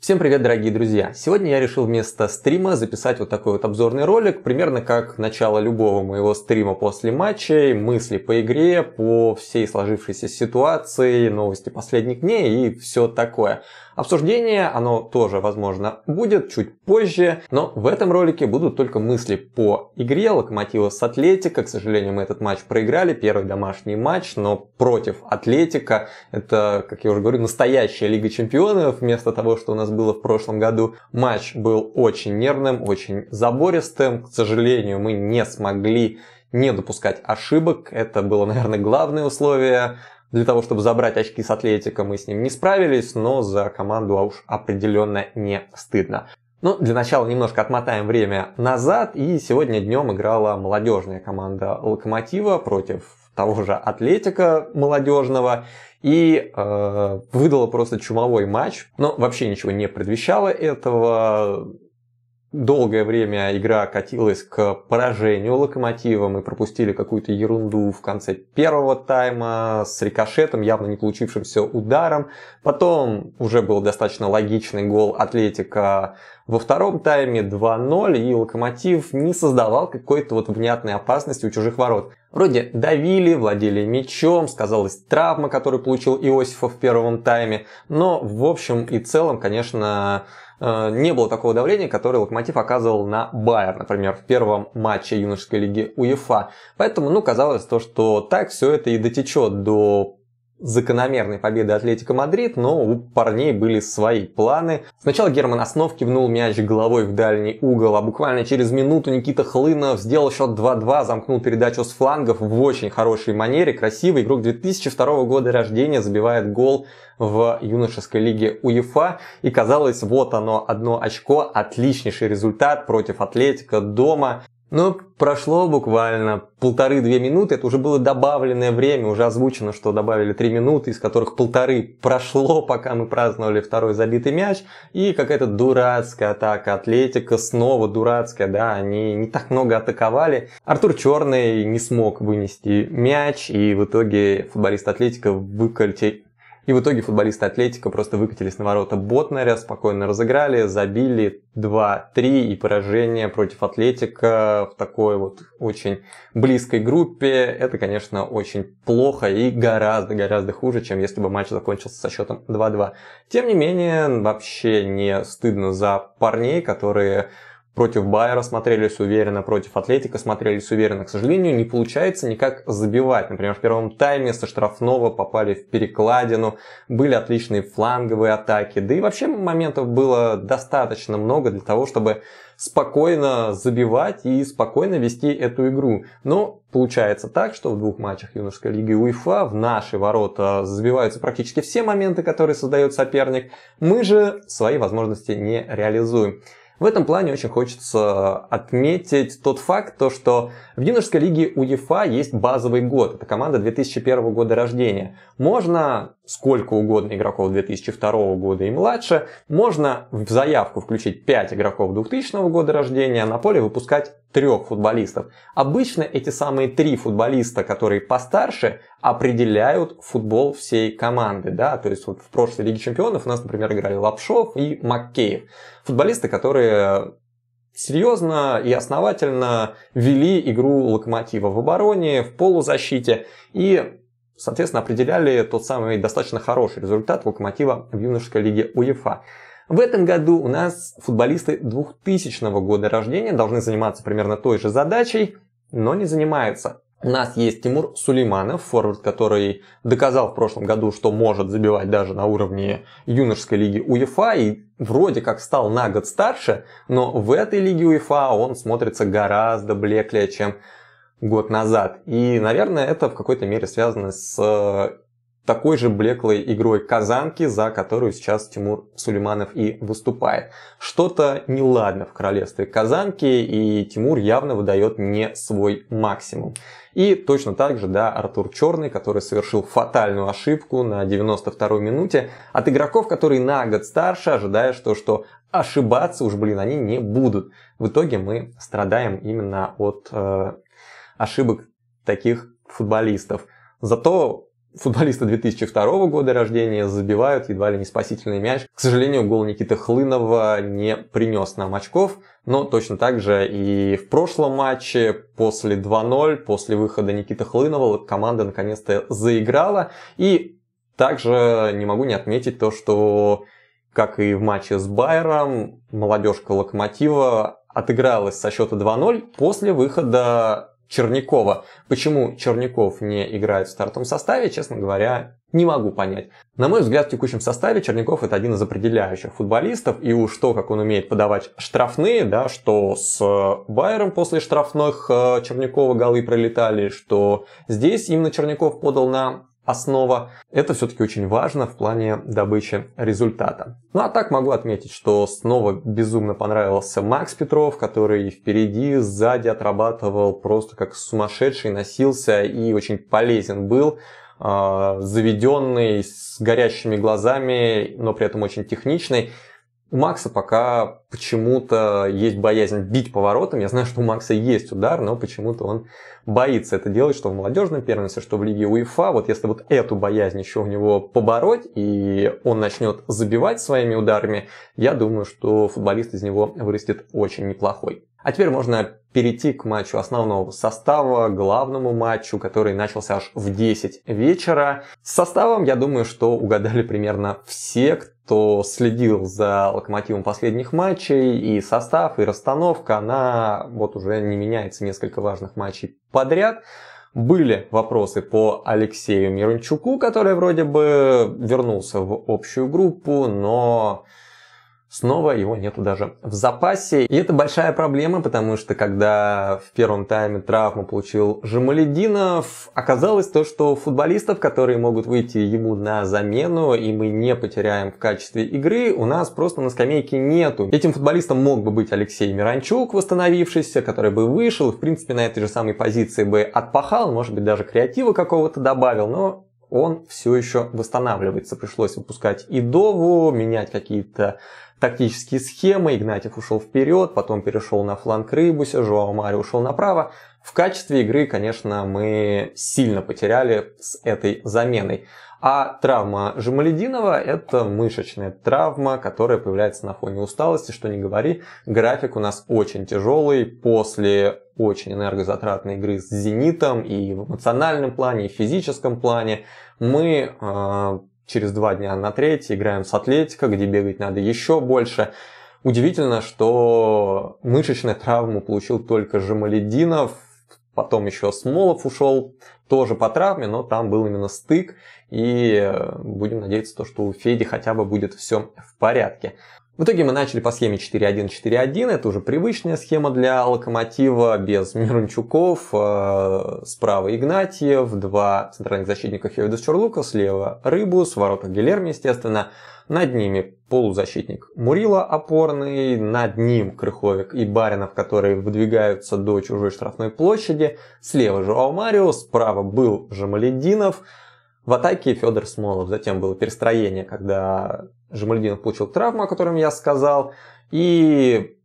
Всем привет, дорогие друзья! Сегодня я решил вместо стрима записать вот такой вот обзорный ролик, примерно как начало любого моего стрима после матчей, мысли по игре, по всей сложившейся ситуации, новости последних дней и все такое. Обсуждение, оно тоже, возможно, будет чуть позже, но в этом ролике будут только мысли по игре Локомотива с Атлетика. К сожалению, мы этот матч проиграли, первый домашний матч, но против Атлетика. Это, как я уже говорю, настоящая Лига Чемпионов. Вместо того, что у нас было в прошлом году, матч был очень нервным, очень забористым. К сожалению, мы не смогли не допускать ошибок. Это было, наверное, главное условие для того, чтобы забрать очки с Атлетика, мы с ним не справились, но за команду а уж определенно не стыдно. Ну, для начала немножко отмотаем время назад, и сегодня днем играла молодежная команда Локомотива против того же Атлетика молодежного и э, выдала просто чумовой матч. Но вообще ничего не предвещало этого долгое время игра катилась к поражению локомотива. Мы пропустили какую-то ерунду в конце первого тайма с рикошетом, явно не получившимся ударом. Потом уже был достаточно логичный гол Атлетика во втором тайме 2-0, и локомотив не создавал какой-то вот внятной опасности у чужих ворот. Вроде давили, владели мячом, сказалась травма, которую получил Иосифов в первом тайме, но в общем и целом, конечно, э, не было такого давления, которое Локомотив оказывал на Байер, например, в первом матче юношеской лиги УЕФА. Поэтому, ну, казалось то, что так все это и дотечет до закономерной победы Атлетика Мадрид, но у парней были свои планы. Сначала Герман Основ кивнул мяч головой в дальний угол, а буквально через минуту Никита Хлынов сделал счет 2-2, замкнул передачу с флангов в очень хорошей манере. Красивый игрок 2002 года рождения забивает гол в юношеской лиге УЕФА. И казалось, вот оно, одно очко, отличнейший результат против Атлетика дома. Но ну, прошло буквально полторы-две минуты, это уже было добавленное время, уже озвучено, что добавили три минуты, из которых полторы прошло, пока мы праздновали второй забитый мяч, и какая-то дурацкая атака Атлетика, снова дурацкая, да, они не так много атаковали. Артур Черный не смог вынести мяч, и в итоге футболист Атлетика выкольте и в итоге футболисты Атлетика просто выкатились на ворота Ботнера, спокойно разыграли, забили 2-3 и поражение против Атлетика в такой вот очень близкой группе. Это, конечно, очень плохо и гораздо-гораздо хуже, чем если бы матч закончился со счетом 2-2. Тем не менее, вообще не стыдно за парней, которые против Байера смотрелись уверенно, против Атлетика смотрелись уверенно. К сожалению, не получается никак забивать. Например, в первом тайме со штрафного попали в перекладину, были отличные фланговые атаки, да и вообще моментов было достаточно много для того, чтобы спокойно забивать и спокойно вести эту игру. Но получается так, что в двух матчах юношеской лиги УЕФА в наши ворота забиваются практически все моменты, которые создает соперник. Мы же свои возможности не реализуем. В этом плане очень хочется отметить тот факт, то, что в юношеской лиге УЕФА есть базовый год. Это команда 2001 года рождения. Можно сколько угодно игроков 2002 года и младше. Можно в заявку включить 5 игроков 2000 года рождения, а на поле выпускать трех футболистов. Обычно эти самые три футболиста, которые постарше, определяют футбол всей команды. Да? То есть вот в прошлой Лиге Чемпионов у нас, например, играли Лапшов и Маккеев. Футболисты, которые серьезно и основательно вели игру Локомотива в обороне, в полузащите и, соответственно, определяли тот самый достаточно хороший результат Локомотива в юношеской лиге УЕФА. В этом году у нас футболисты 2000 года рождения должны заниматься примерно той же задачей, но не занимаются. У нас есть Тимур Сулейманов, форвард, который доказал в прошлом году, что может забивать даже на уровне юношеской лиги УЕФА и вроде как стал на год старше, но в этой лиге УЕФА он смотрится гораздо блеклее, чем год назад. И, наверное, это в какой-то мере связано с э, такой же блеклой игрой Казанки, за которую сейчас Тимур Сулейманов и выступает. Что-то неладно в королевстве Казанки, и Тимур явно выдает не свой максимум. И точно так же, да, Артур Черный, который совершил фатальную ошибку на 92-й минуте. От игроков, которые на год старше, ожидая, что что ошибаться уж, блин, они не будут. В итоге мы страдаем именно от э, ошибок таких футболистов. Зато футболиста 2002 года рождения, забивают едва ли не спасительный мяч. К сожалению, гол Никиты Хлынова не принес нам очков, но точно так же и в прошлом матче после 2-0, после выхода Никиты Хлынова, команда наконец-то заиграла. И также не могу не отметить то, что как и в матче с Байером, молодежка Локомотива отыгралась со счета 2-0 после выхода Чернякова. Почему Черняков не играет в стартовом составе, честно говоря, не могу понять. На мой взгляд, в текущем составе Черняков это один из определяющих футболистов, и уж то, как он умеет подавать штрафные, да, что с э, Байером после штрафных э, Чернякова голы пролетали, что здесь именно Черняков подал на основа. Это все-таки очень важно в плане добычи результата. Ну а так могу отметить, что снова безумно понравился Макс Петров, который впереди, сзади отрабатывал просто как сумасшедший, носился и очень полезен был а, заведенный, с горящими глазами, но при этом очень техничный. У Макса пока почему-то есть боязнь бить поворотом. Я знаю, что у Макса есть удар, но почему-то он боится это делать, что в молодежном первенстве, что в Лиге УЕФА. Вот если вот эту боязнь еще у него побороть, и он начнет забивать своими ударами, я думаю, что футболист из него вырастет очень неплохой. А теперь можно перейти к матчу основного состава, главному матчу, который начался аж в 10 вечера. С составом, я думаю, что угадали примерно все, кто кто следил за локомотивом последних матчей, и состав, и расстановка, она вот уже не меняется несколько важных матчей подряд. Были вопросы по Алексею Мирончуку, который вроде бы вернулся в общую группу, но Снова его нету даже в запасе. И это большая проблема, потому что когда в первом тайме травму получил Жамалединов, оказалось то, что футболистов, которые могут выйти ему на замену, и мы не потеряем в качестве игры, у нас просто на скамейке нету. Этим футболистом мог бы быть Алексей Миранчук, восстановившийся, который бы вышел, в принципе, на этой же самой позиции бы отпахал, может быть, даже креатива какого-то добавил, но он все еще восстанавливается. Пришлось выпускать Идову, менять какие-то тактические схемы. Игнатьев ушел вперед, потом перешел на фланг Рыбуся, Жоао Мари ушел направо. В качестве игры, конечно, мы сильно потеряли с этой заменой. А травма Жемалединова – это мышечная травма, которая появляется на фоне усталости, что не говори. График у нас очень тяжелый после очень энергозатратной игры с «Зенитом» и в эмоциональном плане, и в физическом плане. Мы а, через два дня на третий играем с Атлетико, где бегать надо еще больше. Удивительно, что мышечную травму получил только Жемалединов, потом еще Смолов ушел тоже по травме, но там был именно стык, и э, будем надеяться, то, что у Феди хотя бы будет все в порядке. В итоге мы начали по схеме 4-1-4-1, это уже привычная схема для Локомотива, без Мирончуков, э, справа Игнатьев, два центральных защитника Хевидус Чурлука, слева Рыбус, ворота Гилерми, естественно, над ними полузащитник Мурила опорный, над ним Крыховик и Баринов, которые выдвигаются до чужой штрафной площади, слева Жоао Марио, справа был Жамалединов, в атаке Федор Смолов. Затем было перестроение, когда Жамальдинов получил травму, о котором я сказал. И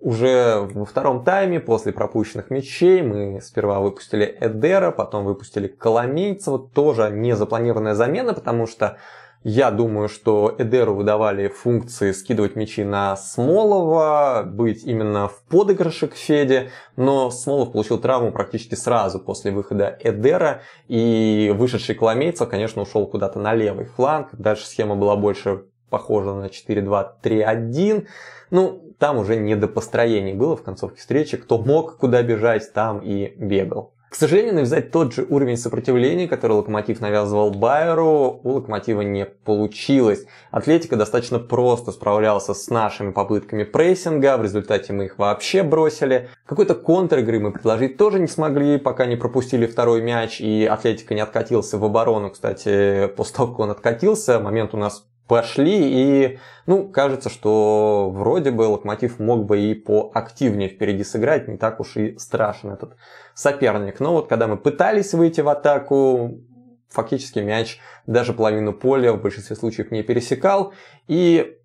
уже во втором тайме, после пропущенных мячей, мы сперва выпустили Эдера, потом выпустили Коломейцева. Тоже незапланированная замена, потому что я думаю, что Эдеру выдавали функции скидывать мячи на Смолова, быть именно в подыгрыше к Феде, но Смолов получил травму практически сразу после выхода Эдера, и вышедший Коломейцев, конечно, ушел куда-то на левый фланг. Дальше схема была больше похожа на 4-2-3-1. Ну, там уже не до построений было в концовке встречи. Кто мог куда бежать, там и бегал. К сожалению, навязать тот же уровень сопротивления, который Локомотив навязывал Байеру, у Локомотива не получилось. Атлетика достаточно просто справлялся с нашими попытками прессинга, в результате мы их вообще бросили. Какой-то контр игры мы предложить тоже не смогли, пока не пропустили второй мяч, и Атлетика не откатился в оборону, кстати, после того, как он откатился, момент у нас пошли. И, ну, кажется, что вроде бы Локомотив мог бы и поактивнее впереди сыграть, не так уж и страшен этот соперник. Но вот когда мы пытались выйти в атаку, фактически мяч даже половину поля в большинстве случаев не пересекал. И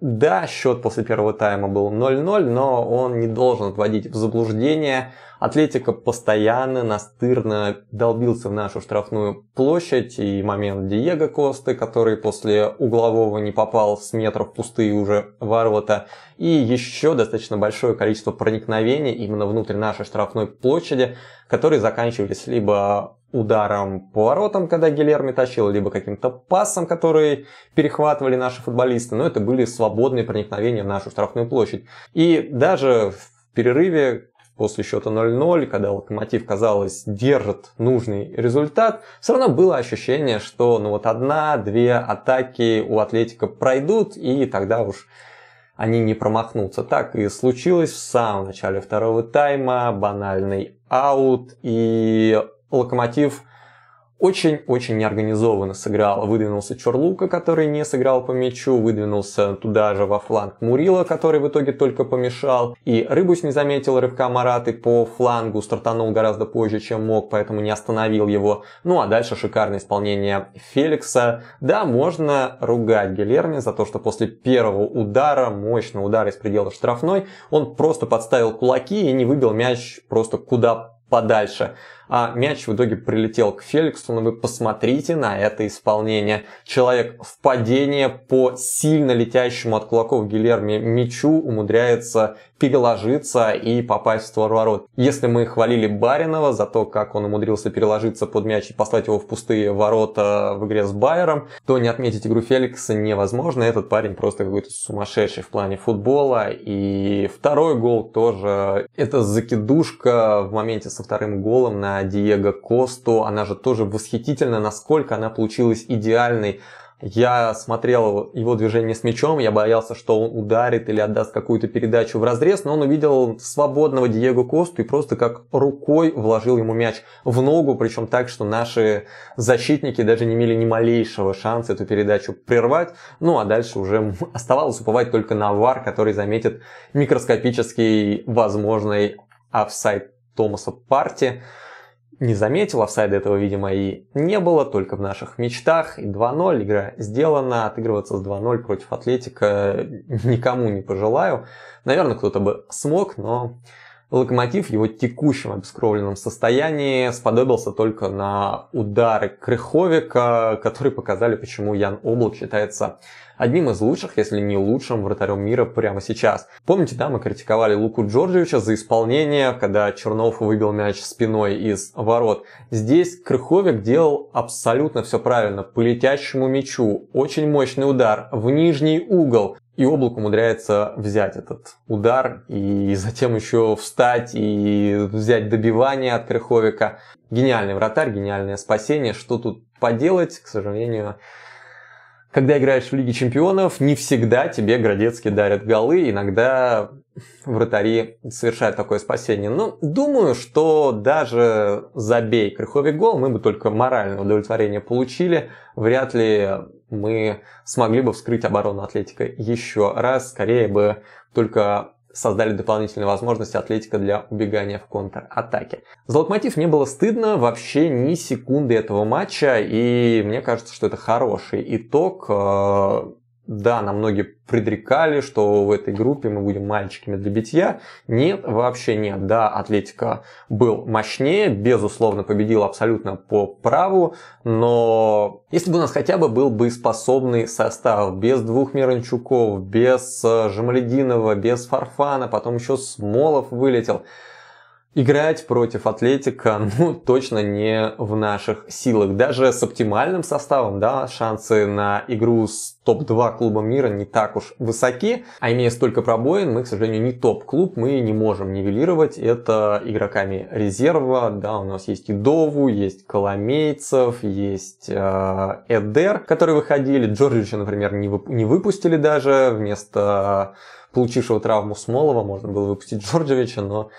да, счет после первого тайма был 0-0, но он не должен вводить в заблуждение Атлетика постоянно, настырно долбился в нашу штрафную площадь и момент Диего Косты, который после углового не попал с метров пустые уже ворота, и еще достаточно большое количество проникновений именно внутрь нашей штрафной площади, которые заканчивались либо ударом по воротам, когда Гилерми тащил, либо каким-то пасом, который перехватывали наши футболисты, но это были свободные проникновения в нашу штрафную площадь. И даже в перерыве после счета 0-0, когда Локомотив, казалось, держит нужный результат, все равно было ощущение, что ну вот одна-две атаки у Атлетика пройдут, и тогда уж они не промахнутся. Так и случилось в самом начале второго тайма, банальный аут, и Локомотив очень-очень неорганизованно сыграл. Выдвинулся Чорлука, который не сыграл по мячу, выдвинулся туда же во фланг Мурила, который в итоге только помешал. И Рыбусь не заметил рывка Мараты по флангу, стартанул гораздо позже, чем мог, поэтому не остановил его. Ну а дальше шикарное исполнение Феликса. Да, можно ругать Гелерми за то, что после первого удара, мощный удар из предела штрафной, он просто подставил кулаки и не выбил мяч просто куда подальше а мяч в итоге прилетел к Феликсу, но ну вы посмотрите на это исполнение. Человек в падении по сильно летящему от кулаков Гильерми мячу умудряется переложиться и попасть в створ ворот. Если мы хвалили Баринова за то, как он умудрился переложиться под мяч и послать его в пустые ворота в игре с Байером, то не отметить игру Феликса невозможно. Этот парень просто какой-то сумасшедший в плане футбола. И второй гол тоже. Это закидушка в моменте со вторым голом на Диего Косту. Она же тоже восхитительна, насколько она получилась идеальной. Я смотрел его движение с мячом, я боялся, что он ударит или отдаст какую-то передачу в разрез, но он увидел свободного Диего Косту и просто как рукой вложил ему мяч в ногу, причем так, что наши защитники даже не имели ни малейшего шанса эту передачу прервать. Ну а дальше уже оставалось уповать только на вар, который заметит микроскопический возможный офсайт Томаса Парти. Не заметил офсайда этого, видимо, и не было, только в наших мечтах. И 2-0 игра сделана, отыгрываться с 2-0 против Атлетика никому не пожелаю. Наверное, кто-то бы смог, но Локомотив в его текущем обескровленном состоянии сподобился только на удары Крыховика, которые показали, почему Ян Облак считается одним из лучших, если не лучшим вратарем мира прямо сейчас. Помните, да, мы критиковали Луку Джорджевича за исполнение, когда Чернов выбил мяч спиной из ворот. Здесь Крыховик делал абсолютно все правильно. По летящему мячу очень мощный удар в нижний угол. И облак умудряется взять этот удар и затем еще встать и взять добивание от Крыховика. Гениальный вратарь, гениальное спасение. Что тут поделать, к сожалению, когда играешь в Лиге Чемпионов, не всегда тебе Градецкий дарят голы, иногда вратари совершают такое спасение. Но ну, думаю, что даже забей Крыховик гол, мы бы только моральное удовлетворение получили. Вряд ли мы смогли бы вскрыть оборону Атлетика еще раз. Скорее бы только создали дополнительные возможности Атлетика для убегания в контратаке. За Локомотив не было стыдно вообще ни секунды этого матча, и мне кажется, что это хороший итог. Э, да, нам многие предрекали, что в этой группе мы будем мальчиками для битья. Нет, вообще нет. Да, Атлетика был мощнее, безусловно, победил абсолютно по праву, но если бы у нас хотя бы был бы способный состав, без двух Миранчуков, без э, Жамалединова, без Фарфана, потом еще Смолов вылетел – Играть против Атлетика, ну, точно не в наших силах. Даже с оптимальным составом, да, шансы на игру с топ-2 клубом мира не так уж высоки. А имея столько пробоин, мы, к сожалению, не топ-клуб, мы не можем нивелировать это игроками резерва. Да, у нас есть Идову, есть Коломейцев, есть э, Эдер, которые выходили. Джорджича, например, не, вып- не выпустили даже. Вместо э, получившего травму Смолова можно было выпустить Джорджевича, но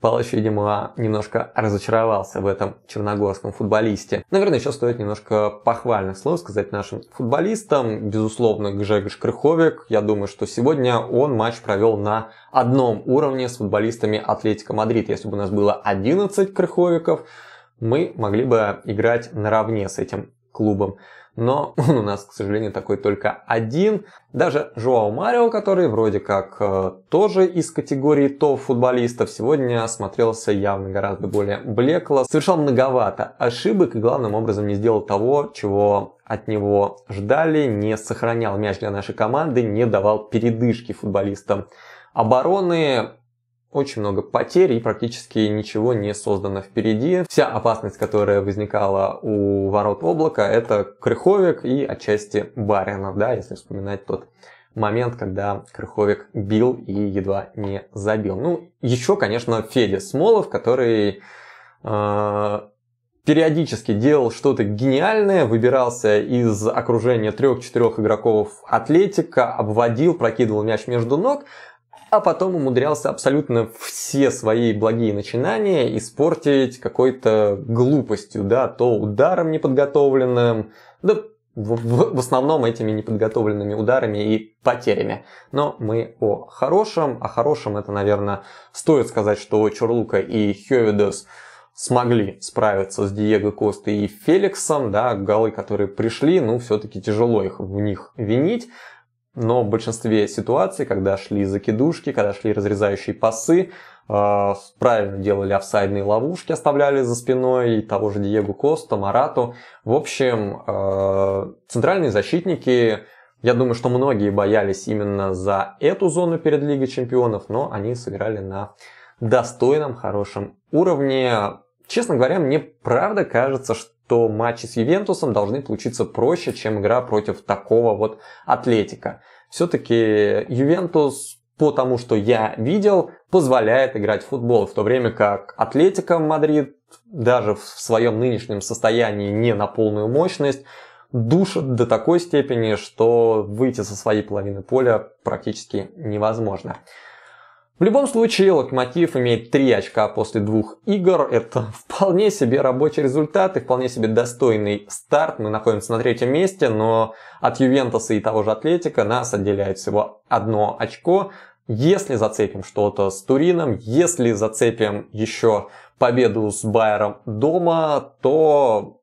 Палыч, видимо, немножко разочаровался в этом черногорском футболисте. Наверное, еще стоит немножко похвальных слов сказать нашим футболистам. Безусловно, Гжегош Крыховик. Я думаю, что сегодня он матч провел на одном уровне с футболистами Атлетика Мадрид. Если бы у нас было 11 Крыховиков, мы могли бы играть наравне с этим клубом. Но он у нас, к сожалению, такой только один. Даже Жоао Марио, который вроде как э, тоже из категории топ-футболистов, сегодня смотрелся явно гораздо более блекло. Совершал многовато ошибок и главным образом не сделал того, чего от него ждали. Не сохранял мяч для нашей команды, не давал передышки футболистам обороны очень много потерь и практически ничего не создано впереди. Вся опасность, которая возникала у ворот облака, это Крыховик и отчасти Баринов, да, если вспоминать тот момент, когда Крыховик бил и едва не забил. Ну, еще, конечно, Федя Смолов, который э, периодически делал что-то гениальное, выбирался из окружения трех-четырех игроков Атлетика, обводил, прокидывал мяч между ног – а потом умудрялся абсолютно все свои благие начинания испортить какой-то глупостью, да, то ударом неподготовленным, да в, в, в основном этими неподготовленными ударами и потерями. Но мы о хорошем, о а хорошем это, наверное, стоит сказать, что Чурлука и Хёвидес смогли справиться с Диего Костой и Феликсом, да, голы, которые пришли, ну, все-таки тяжело их в них винить но в большинстве ситуаций, когда шли закидушки, когда шли разрезающие пасы, э, правильно делали офсайдные ловушки, оставляли за спиной и того же Диего Коста, Марату. В общем, э, центральные защитники, я думаю, что многие боялись именно за эту зону перед Лигой Чемпионов, но они сыграли на достойном, хорошем уровне. Честно говоря, мне правда кажется, что то матчи с Ювентусом должны получиться проще, чем игра против такого вот Атлетика. Все-таки Ювентус, по тому, что я видел, позволяет играть в футбол, в то время как Атлетика Мадрид даже в своем нынешнем состоянии не на полную мощность, душит до такой степени, что выйти со своей половины поля практически невозможно. В любом случае, Локомотив имеет 3 очка после двух игр. Это вполне себе рабочий результат и вполне себе достойный старт. Мы находимся на третьем месте, но от Ювентуса и того же Атлетика нас отделяет всего одно очко. Если зацепим что-то с Турином, если зацепим еще победу с Байером дома, то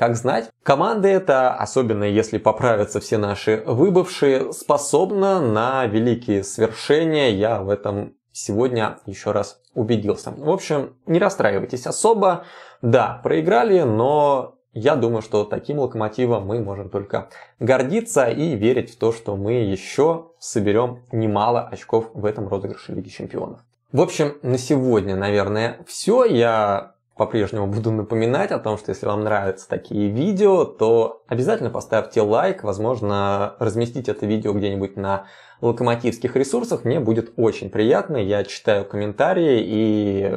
как знать, команда эта, особенно если поправятся все наши выбывшие, способна на великие свершения, я в этом сегодня еще раз убедился. В общем, не расстраивайтесь особо. Да, проиграли, но я думаю, что таким локомотивом мы можем только гордиться и верить в то, что мы еще соберем немало очков в этом розыгрыше Лиги Чемпионов. В общем, на сегодня, наверное, все. Я по-прежнему буду напоминать о том, что если вам нравятся такие видео, то обязательно поставьте лайк, возможно, разместить это видео где-нибудь на локомотивских ресурсах, мне будет очень приятно, я читаю комментарии и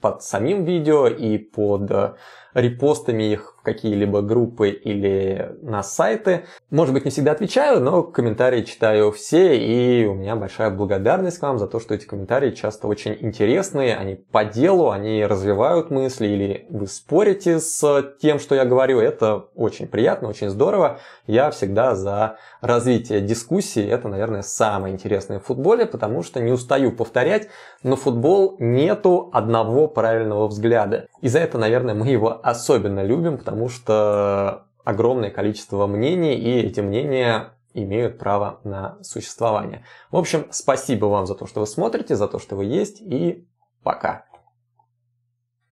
под самим видео, и под репостами их в какие-либо группы или на сайты. Может быть, не всегда отвечаю, но комментарии читаю все, и у меня большая благодарность к вам за то, что эти комментарии часто очень интересные, они по делу, они развивают мысли, или вы спорите с тем, что я говорю. Это очень приятно, очень здорово. Я всегда за развитие дискуссии. Это, наверное, самое интересное в футболе, потому что не устаю повторять, но футбол нету одного правильного взгляда. И за это, наверное, мы его особенно любим, потому что огромное количество мнений, и эти мнения имеют право на существование. В общем, спасибо вам за то, что вы смотрите, за то, что вы есть, и пока.